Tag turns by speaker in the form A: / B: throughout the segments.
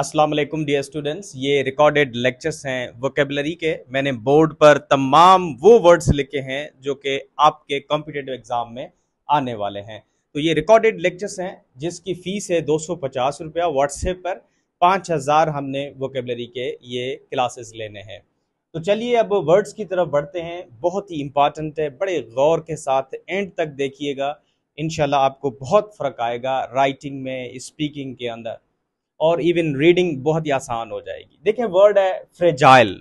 A: अस्सलाम वालेकुम dear students ये रिकॉर्डेड लेक्चर्स हैं वोकेबलरी के मैंने बोर्ड पर तमाम वो वर्ड्स लिखे हैं जो कि आपके कॉम्पिटेटिव एग्ज़ाम में आने वाले हैं तो ये रिकॉर्डेड लेक्चर्स हैं जिसकी फ़ीस है दो सौ पचास रुपया व्हाट्सएप पर पाँच हज़ार हमने वोकेबलरी के ये क्लासेस लेने हैं तो चलिए अब वर्ड्स की तरफ बढ़ते हैं बहुत ही इंपॉर्टेंट है बड़े गौर के साथ एंड तक देखिएगा इन आपको बहुत फ़र्क आएगा राइटिंग में स्पीकिंग के अंदर और इवन रीडिंग बहुत ही आसान हो जाएगी देखें वर्ड है फ्रेजाइल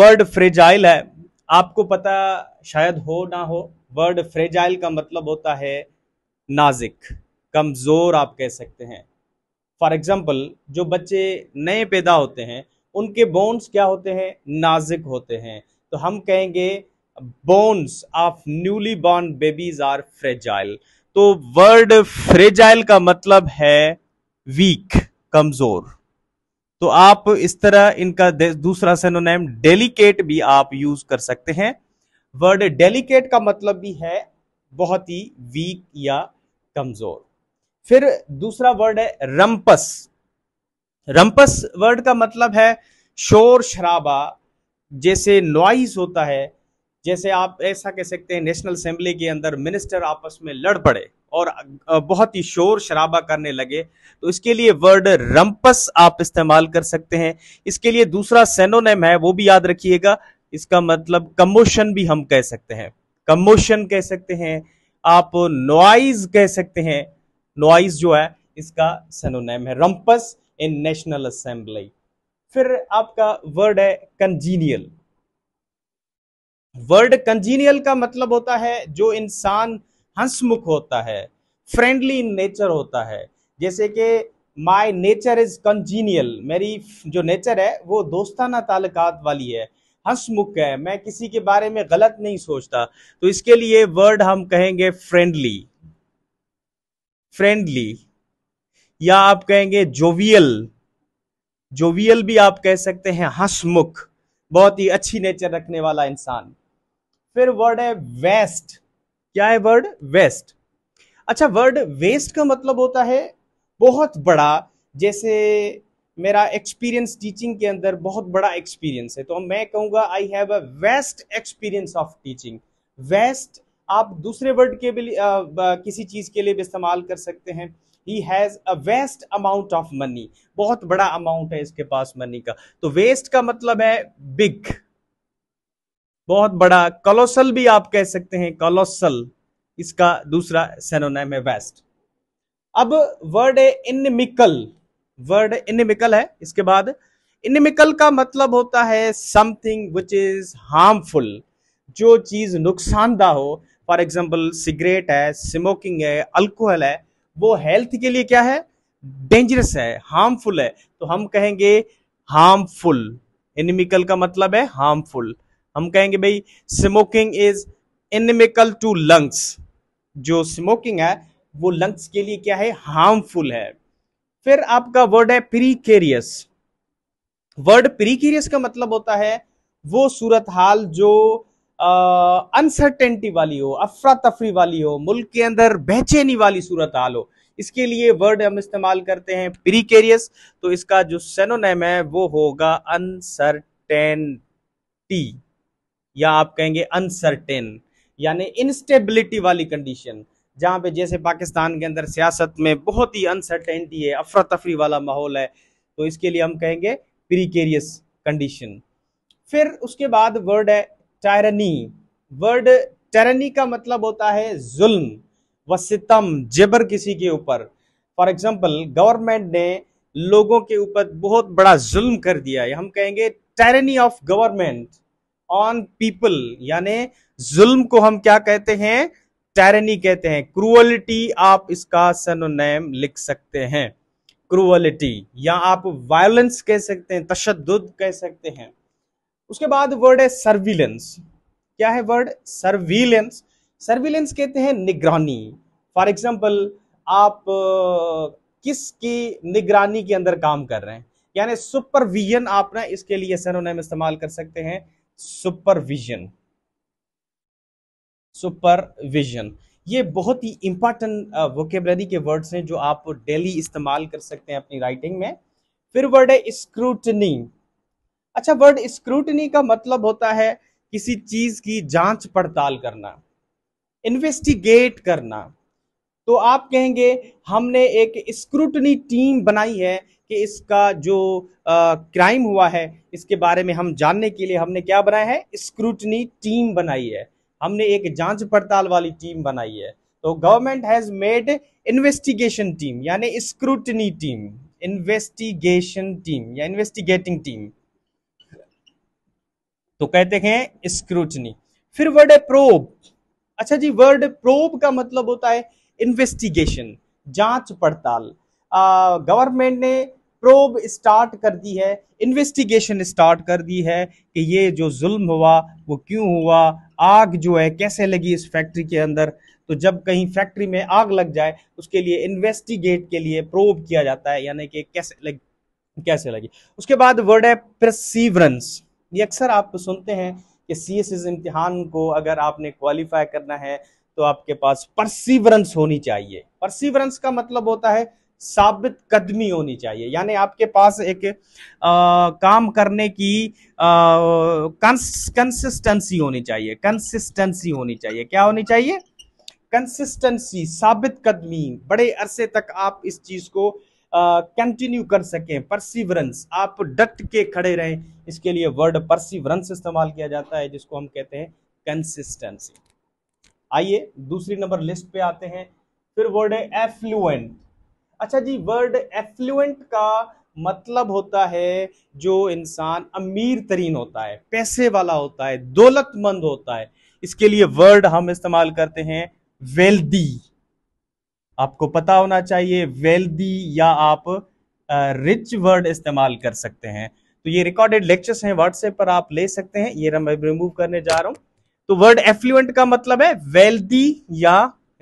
A: वर्ड फ्रेजाइल है आपको पता शायद हो ना हो वर्ड फ्रेजाइल का मतलब होता है नाजिक कमज़ोर आप कह सकते हैं फॉर एग्ज़ाम्पल जो बच्चे नए पैदा होते हैं उनके बोन्स क्या होते हैं नाजिक होते हैं तो हम कहेंगे bones of newly born babies are fragile तो वर्ड फ्रेजाइल का मतलब है वीक कमजोर तो आप इस तरह इनका दूसरा सेनोनेम डेलिकेट भी आप यूज कर सकते हैं वर्ड डेलिकेट का मतलब भी है बहुत ही वीक या कमजोर फिर दूसरा वर्ड है रंपस रंपस वर्ड का मतलब है शोर शराबा जैसे नॉइस होता है जैसे आप ऐसा कह सकते हैं नेशनल असेंबली के अंदर मिनिस्टर आपस में लड़ पड़े और बहुत ही शोर शराबा करने लगे तो इसके लिए वर्ड रंपस आप इस्तेमाल कर सकते हैं इसके लिए दूसरा सेनोनेम है वो भी याद रखिएगा इसका मतलब कमोशन भी हम कह सकते हैं कमोशन कह सकते हैं आप नोइज कह सकते हैं नोइज जो है इसका सेनोनेम है रंपस इन नेशनल असेंबली फिर आपका वर्ड है कंजीनियल वर्ड कंजीनियल का मतलब होता है जो इंसान हंसमुख होता है फ्रेंडली इन नेचर होता है जैसे कि माई नेचर इज कंजीनियल मेरी जो नेचर है वो दोस्ताना ताल्लुकात वाली है हंसमुख है मैं किसी के बारे में गलत नहीं सोचता तो इसके लिए वर्ड हम कहेंगे फ्रेंडली फ्रेंडली या आप कहेंगे जोवियल जोवियल भी आप कह सकते हैं हंसमुख बहुत ही अच्छी नेचर रखने वाला इंसान फिर वर्ड है वेस्ट क्या है वर्ड वेस्ट अच्छा वर्ड वेस्ट का मतलब होता है बहुत बड़ा जैसे मेरा एक्सपीरियंस टीचिंग के अंदर बहुत बड़ा एक्सपीरियंस है तो मैं कहूंगा I have a vast experience of teaching vast आप दूसरे वर्ड के भी आ, आ, किसी चीज़ के लिए भी इस्तेमाल कर सकते हैं he has a vast amount of money बहुत बड़ा अमाउंट है इसके पास मनी का तो वेस्ट का मतलब है बिग बहुत बड़ा कलोसल भी आप कह सकते हैं कॉलोसल इसका दूसरा सेनोनेम है वेस्ट अब वर्ड है इनमिकल वर्ड इनमिकल है इसके बाद इनमिकल का मतलब होता है समथिंग विच इज हार्मफुल जो चीज नुकसानदा हो फॉर एग्जाम्पल सिगरेट है स्मोकिंग है अल्कोहल है वो हेल्थ के लिए क्या है डेंजरस है हार्मफुल है तो हम कहेंगे हार्मफुल इनमिकल का मतलब है हार्मफुल हम कहेंगे भाई smoking is inimical to lungs जो स्मोकिंग है वो लंग्स के लिए क्या है हार्मफुल है फिर आपका वर्ड है प्रीकेरियस वर्ड प्रीकेरियस का मतलब होता है वो सूरत हाल जो अनसर्टेनिटी वाली हो अफरा तफरी वाली हो मुल्क के अंदर बेचैनी वाली सूरत हाल हो इसके लिए वर्ड हम इस्तेमाल करते हैं प्रीकेरियस तो इसका जो सेनोनेम है वो होगा अनसर्टेनिटी या आप कहेंगे अनसर्टेन यानी इंस्टेबिलिटी वाली कंडीशन जहाँ पे जैसे पाकिस्तान के अंदर सियासत में बहुत ही अनसर्टेनिटी है अफरा तफरी वाला माहौल है तो इसके लिए हम कहेंगे प्रीकेरियस कंडीशन फिर उसके बाद वर्ड है टायरनी वर्ड टेरनी का मतलब होता है जुल्म व सितम जबर किसी के ऊपर फॉर एग्जाम्पल गवर्नमेंट ने लोगों के ऊपर बहुत बड़ा जुल्म कर दिया है हम कहेंगे tyranny of government on people यानी जुल्म को हम क्या कहते हैं टैरनी कहते हैं क्रुअलिटी आप इसका सनोनेम लिख सकते हैं क्रुअलिटी या आप वायलेंस कह सकते हैं तशद कह सकते हैं उसके बाद वर्ड है सर्विलेंस क्या है वर्ड सर्विलेंस सर्विलेंस कहते हैं निगरानी फॉर एग्जाम्पल आप किसकी निगरानी के अंदर काम कर रहे हैं यानी सुपरविजन आप ना इसके लिए सनोनेम इस्तेमाल कर सकते हैं सुपरविजन सुपरविजन ये बहुत ही इंपॉर्टेंट वोकेबलरी के वर्ड्स हैं जो आप डेली इस्तेमाल कर सकते हैं अपनी राइटिंग में फिर वर्ड है स्क्रूटनी अच्छा वर्ड स्क्रूटनी का मतलब होता है किसी चीज की जांच पड़ताल करना इन्वेस्टिगेट करना तो आप कहेंगे हमने एक स्क्रूटनी टीम बनाई है कि इसका जो क्राइम हुआ है इसके बारे में हम जानने के लिए हमने क्या बनाया है स्क्रूटनी टीम बनाई है हमने एक जांच पड़ताल वाली टीम बनाई है तो government has made investigation team यानी स्क्रूटनी टीम इन्वेस्टिगेशन टीम या इन्वेस्टिगेटिंग टीम तो कहते हैं स्क्रूटनी फिर वर्ड है प्रोब अच्छा जी वर्ड प्रोब का मतलब होता है इन्वेस्टिगेशन जांच पड़ताल गवर्नमेंट ने प्रोब स्टार्ट कर दी है इन्वेस्टिगेशन स्टार्ट कर दी है कि ये जो जुल्म हुआ वो क्यों हुआ आग जो है कैसे लगी इस फैक्ट्री के अंदर तो जब कहीं फैक्ट्री में आग लग जाए उसके लिए इन्वेस्टिगेट के लिए प्रोब किया जाता है यानी कि कैसे लग कैसे लगी उसके बाद वर्ड है प्रसिवरेंस ये अक्सर आप सुनते हैं कि सी एस इम्तिहान को अगर आपने क्वालिफाई करना है तो आपके पास परसिवरेंस होनी चाहिए परसिवरेंस का मतलब होता है साबित कदमी होनी चाहिए यानी आपके पास एक आ, काम करने की कंसिस्टेंसी होनी चाहिए कंसिस्टेंसी होनी चाहिए क्या होनी चाहिए कंसिस्टेंसी साबित कदमी बड़े अरसे तक आप इस चीज़ को कंटिन्यू कर सकें परसिवरेंस आप डट के खड़े रहें इसके लिए वर्ड परसिवरेंस इस्तेमाल किया जाता है जिसको हम कहते हैं कंसिस्टेंसी आइए दूसरी नंबर लिस्ट पे आते हैं फिर वर्ड है एफ्लुएंट अच्छा जी वर्ड एफ्लुएंट का मतलब होता है जो इंसान अमीर तरीन होता है पैसे वाला होता है दौलतमंद होता है इसके लिए वर्ड हम इस्तेमाल करते हैं वेल्दी आपको पता होना चाहिए वेल्दी या आप रिच वर्ड इस्तेमाल कर सकते हैं तो ये रिकॉर्डेड लेक्चर्स हैं व्हाट्सएप पर आप ले सकते हैं ये मैं रिमूव करने जा रहा हूं तो वर्ड एफ्लुएंट का मतलब है वेल्दी या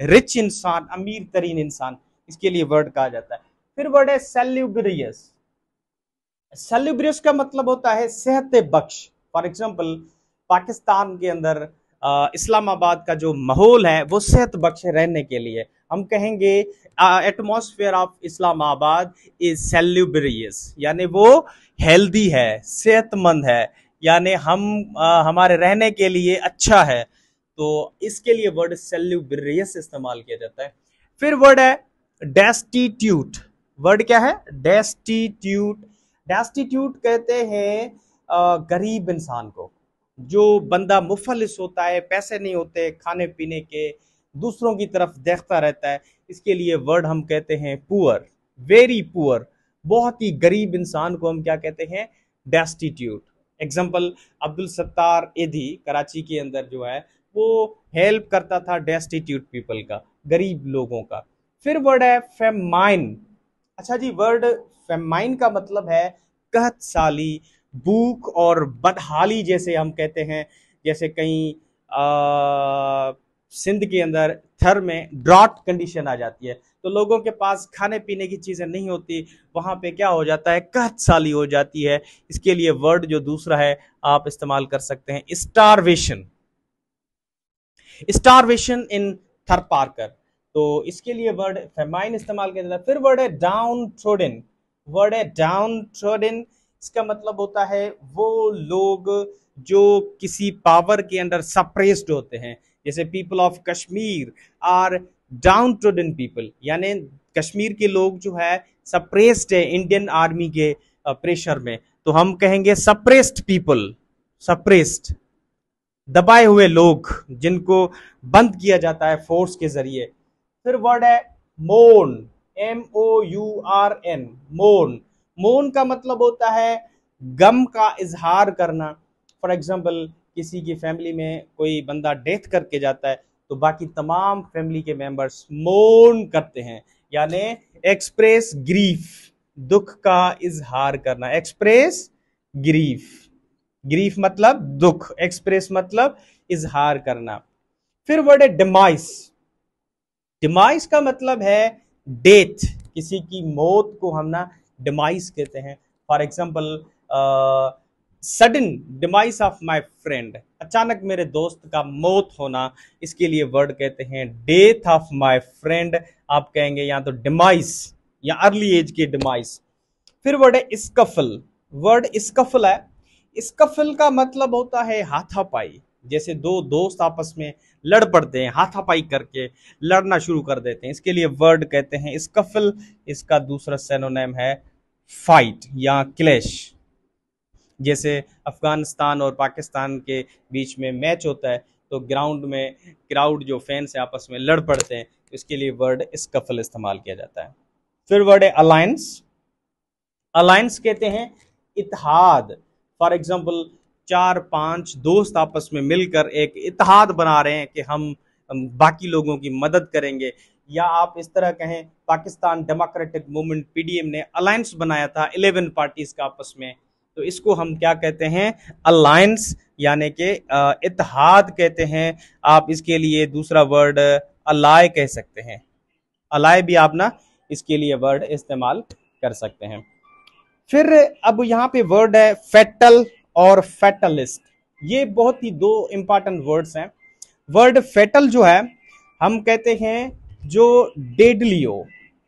A: रिच इंसान अमीर तरीन इंसान इसके लिए वर्ड कहा जाता है फिर वर्ड है सेल्यूब्रियस सेल्यूब्रियस का मतलब होता है सेहत बख्श फॉर एग्जाम्पल पाकिस्तान के अंदर इस्लामाबाद का जो माहौल है वो सेहत बख्श रहने के लिए हम कहेंगे atmosphere of Islamabad is salubrious यानी वो हेल्दी है सेहतमंद है यानी हम आ, हमारे रहने के लिए अच्छा है तो इसके लिए वर्ड सेल्यूब्रियस इस्तेमाल किया जाता है फिर वर्ड है डेस्टिट्यूट वर्ड क्या है डेस्टिट्यूट डेस्टिट्यूट कहते हैं गरीब इंसान को जो बंदा मुफलिस होता है पैसे नहीं होते खाने पीने के दूसरों की तरफ देखता रहता है इसके लिए वर्ड हम कहते हैं पुअर वेरी पुअर बहुत ही गरीब इंसान को हम क्या कहते हैं डेस्टिट्यूट एग्जाम्पल अब्दुल सत्तार एधी कराची के अंदर जो है वो हेल्प करता था डेस्टिट्यूट पीपल का गरीब लोगों का फिर वर्ड है फेमाइन अच्छा जी वर्ड फेमाइन का मतलब है कहत साली भूख और बदहाली जैसे हम कहते हैं जैसे कहीं सिंध के अंदर थर में ड्रॉट कंडीशन आ जाती है तो लोगों के पास खाने पीने की चीज़ें नहीं होती वहाँ पे क्या हो जाता है कहत साली हो जाती है इसके लिए वर्ड जो दूसरा है आप इस्तेमाल कर सकते हैं स्टारवेशन स्टारवेशन इन थर पार्कर तो इसके लिए वर्ड फेमाइन इस्तेमाल किया जाता है फिर वर्ड है डाउन थ्रोडिन वर्ड है डाउन थ्रोडिन इसका मतलब होता है वो लोग जो किसी पावर के अंडर सप्रेस्ड होते हैं जैसे people of Kashmir are downtrodden people यानी कश्मीर के लोग जो है सप्रेस्ड है इंडियन आर्मी के प्रेशर में तो हम कहेंगे सप्रेस्ड पीपल सप्रेस्ड दबाए हुए लोग जिनको बंद किया जाता है फोर्स के जरिए फिर वर्ड है मोन M O you are N मोन मोन का मतलब होता है गम का इजहार करना फॉर एग्जाम्पल किसी की फैमिली में कोई बंदा डेथ करके जाता है तो बाकी तमाम फैमिली के मेंबर्स मौन करते हैं यानी एक्सप्रेस ग्रीफ दुख का इजहार करना एक्सप्रेस ग्रीफ ग्रीफ मतलब दुख एक्सप्रेस मतलब इजहार करना फिर वर्ड है डिमाइस डिमाइस का मतलब है डेथ किसी की मौत को हम ना डिमाइस कहते हैं for example sudden demise of my friend अचानक मेरे दोस्त का मौत होना इसके लिए वर्ड कहते हैं डेथ ऑफ माई फ्रेंड आप कहेंगे या तो डिमाइस या अर्ली एज की डिमाइस फिर वर्ड है स्कफल वर्ड स्कफल है स्कफल का मतलब होता है हाथापाई जैसे दो दोस्त आपस में लड़ पड़ते हैं हाथापाई करके लड़ना शुरू कर देते हैं इसके लिए वर्ड कहते हैं स्कफल इसका दूसरा सेनोनेम है फाइट या क्लैश जैसे अफ़गानिस्तान और पाकिस्तान के बीच में मैच होता है तो ग्राउंड में क्राउड जो फैंस है आपस में लड़ पड़ते हैं तो इसके लिए वर्ड स्कफल इस्तेमाल किया जाता है फिर वर्ड है अलायंस अलायंस कहते हैं इतिहाद फॉर एग्जाम्पल चार पांच दोस्त आपस में मिलकर एक इतिहाद बना रहे हैं कि हम बाकी लोगों की मदद करेंगे या आप इस तरह कहें पाकिस्तान डेमोक्रेटिक मूवमेंट पीडीएम ने अलायंस बनाया था 11 पार्टीज का आपस में तो इसको हम क्या कहते हैं अलायंस यानी कि इतिहाद कहते हैं आप इसके लिए दूसरा वर्ड अलाय कह सकते हैं अलाय भी आप ना इसके लिए वर्ड इस्तेमाल कर सकते हैं फिर अब यहाँ पे वर्ड है फेटल और फेटलिस्ट ये बहुत ही दो इंपॉर्टेंट वर्ड्स हैं वर्ड फेटल जो है हम कहते हैं जो डेडली हो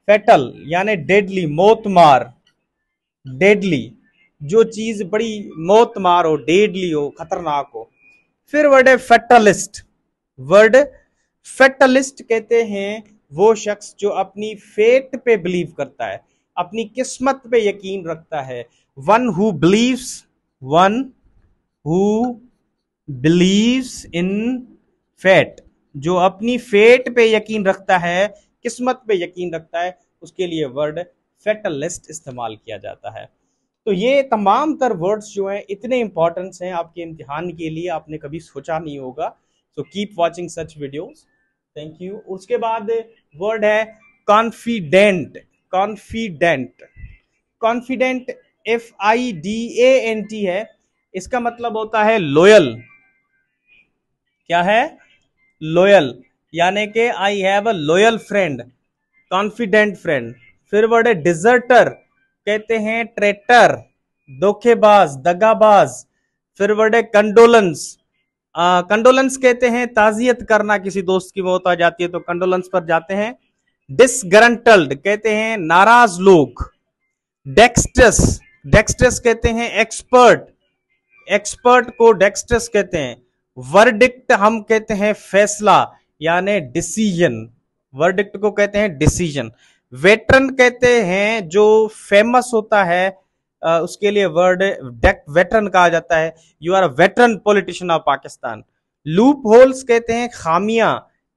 A: फेटल यानी डेडली मार डेडली जो चीज बड़ी मौत मार हो डेडली हो खतरनाक हो फिर वर्ड है फेटलिस्ट वर्ड फेटलिस्ट कहते हैं वो शख्स जो अपनी फेट पे बिलीव करता है अपनी किस्मत पे यकीन रखता है one who believes one who believes in fate जो अपनी फेट पे यकीन रखता है किस्मत पे यकीन रखता है उसके लिए वर्ड फेटलिस्ट इस्तेमाल किया जाता है तो ये तमाम तर वर्ड्स जो हैं इतने इंपॉर्टेंस हैं आपके इम्तिहान के लिए आपने कभी सोचा नहीं होगा so keep watching such videos thank you उसके बाद वर्ड है confident confident confident F I D A N T है इसका मतलब होता है लोयल क्या है लोयल यानी कि I have a loyal friend confident friend फिर वर्ड है डिजर्टर कहते हैं ट्रेटर धोखेबाज दगाबाज फिर वर्ड है कंडोलेंस कंडोलेंस कहते हैं ताजियत करना किसी दोस्त की मौत आ जाती है तो कंडोलेंस पर जाते हैं डिसग्रंटल्ड कहते हैं नाराज लोग डेक्स्ट्रस डेक्स्ट्रस कहते हैं एक्सपर्ट एक्सपर्ट को डेक्स्ट्रस कहते हैं वर्डिक्ट हम कहते हैं फैसला यानी डिसीजन वर्डिक्ट को कहते हैं डिसीजन वेटरन कहते हैं जो फेमस होता है उसके लिए वर्ड वेटरन कहा जाता है you are a veteran politician of Pakistan loopholes कहते हैं खामियां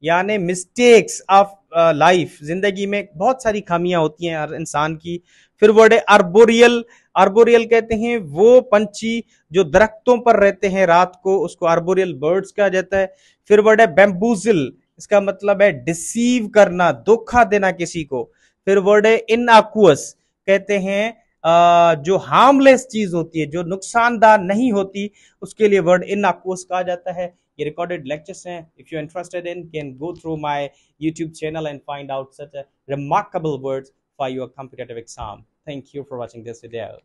A: यानी मिस्टेक्स ऑफ लाइफ जिंदगी में बहुत सारी खामियां होती हैं हर इंसान की फिर वर्ड है आर्बोरियल आर्बोरियल कहते हैं वो पंछी जो दरख्तों पर रहते हैं रात को उसको आर्बोरियल बर्ड्स कहा जाता है फिर वर्ड है बेम्बूजिल इसका मतलब है डिसीव करना धोखा देना किसी को फिर वर्ड है इन कहते हैं जो हार्मलेस चीज होती है जो नुकसानदार नहीं होती उसके लिए वर्ड इन आकुअस कहा जाता है ये रिकॉर्डेड लेक्चर्स हैं if you interested in can go through my YouTube channel and find out such remarkable words for your competitive exam thank you for watching this video